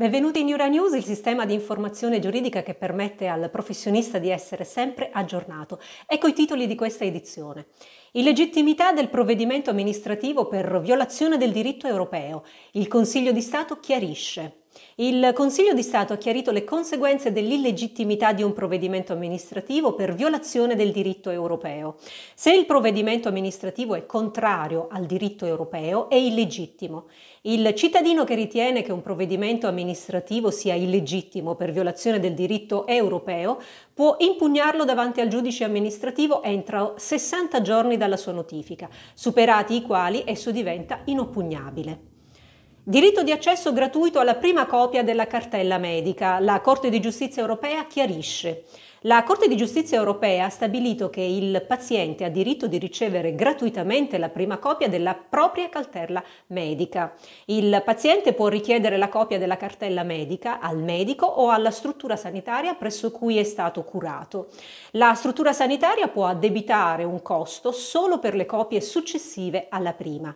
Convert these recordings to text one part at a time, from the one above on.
Benvenuti in Jura News, il sistema di informazione giuridica che permette al professionista di essere sempre aggiornato. Ecco i titoli di questa edizione. Illegittimità del provvedimento amministrativo per violazione del diritto europeo. Il Consiglio di Stato chiarisce. Il Consiglio di Stato ha chiarito le conseguenze dell'illegittimità di un provvedimento amministrativo per violazione del diritto europeo. Se il provvedimento amministrativo è contrario al diritto europeo, è illegittimo. Il cittadino che ritiene che un provvedimento amministrativo sia illegittimo per violazione del diritto europeo può impugnarlo davanti al giudice amministrativo entro 60 giorni dalla sua notifica, superati i quali esso diventa inoppugnabile. Diritto di accesso gratuito alla prima copia della cartella medica. La Corte di giustizia europea chiarisce. La Corte di giustizia europea ha stabilito che il paziente ha diritto di ricevere gratuitamente la prima copia della propria cartella medica. Il paziente può richiedere la copia della cartella medica al medico o alla struttura sanitaria presso cui è stato curato. La struttura sanitaria può addebitare un costo solo per le copie successive alla prima.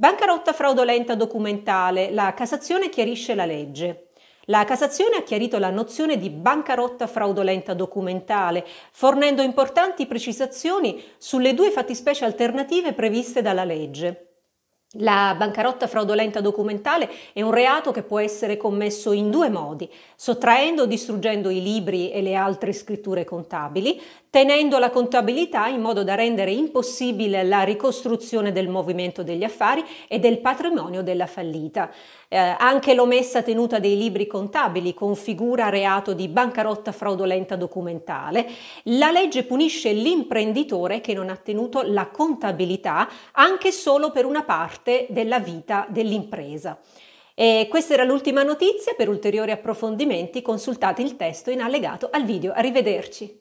Bancarotta fraudolenta documentale. La Cassazione chiarisce la legge. La Cassazione ha chiarito la nozione di bancarotta fraudolenta documentale, fornendo importanti precisazioni sulle due fattispecie alternative previste dalla legge. La bancarotta fraudolenta documentale è un reato che può essere commesso in due modi, sottraendo o distruggendo i libri e le altre scritture contabili, tenendo la contabilità in modo da rendere impossibile la ricostruzione del movimento degli affari e del patrimonio della fallita. Eh, anche l'omessa tenuta dei libri contabili configura reato di bancarotta fraudolenta documentale. La legge punisce l'imprenditore che non ha tenuto la contabilità anche solo per una parte parte della vita dell'impresa. E questa era l'ultima notizia, per ulteriori approfondimenti consultate il testo in allegato al video. Arrivederci.